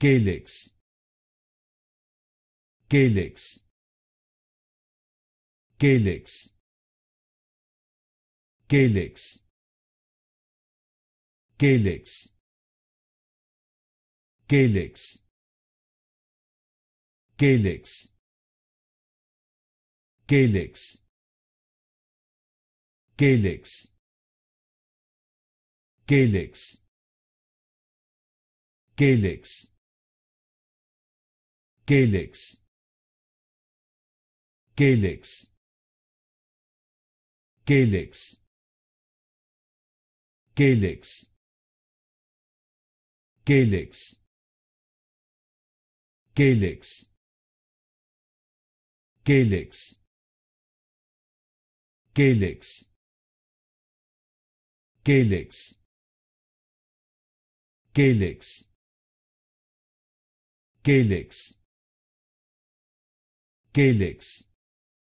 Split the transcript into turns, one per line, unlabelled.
calyx calyx calyx calyx calyx calyx calyx calyx calyx calyx calyx Calyx Calyx Calyx Calyx Calyx Calyx Calyx Calyx Calyx Calyx Calyx calyx